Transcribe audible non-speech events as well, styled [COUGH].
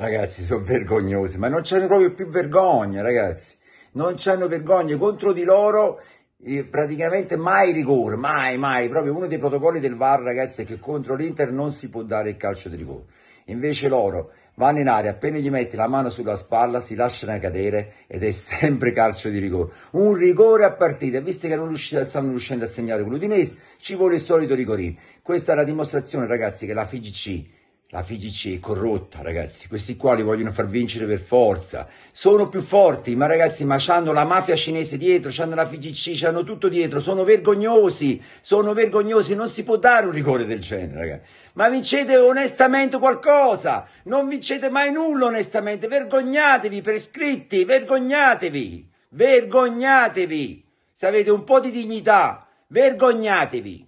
Ragazzi, sono vergognosi, ma non c'hanno proprio più vergogna, ragazzi. Non c'hanno vergogna. Contro di loro eh, praticamente mai rigore, mai, mai. Proprio uno dei protocolli del VAR, ragazzi, è che contro l'Inter non si può dare il calcio di rigore. Invece loro vanno in aria, appena gli metti la mano sulla spalla si lasciano cadere ed è [LAUGHS] sempre calcio di rigore. Un rigore a partita, visto che non riuscite, stanno riuscendo a segnare con l'Udinese, ci vuole il solito rigorino. Questa è la dimostrazione, ragazzi, che la FIGC la FIGC è corrotta, ragazzi. Questi qua li vogliono far vincere per forza. Sono più forti, ma ragazzi, ma hanno la mafia cinese dietro, hanno la FIGC, hanno tutto dietro. Sono vergognosi, sono vergognosi. Non si può dare un rigore del genere, ragazzi. Ma vincete onestamente qualcosa. Non vincete mai nulla, onestamente. Vergognatevi per iscritti, vergognatevi. Vergognatevi. Se avete un po' di dignità, vergognatevi.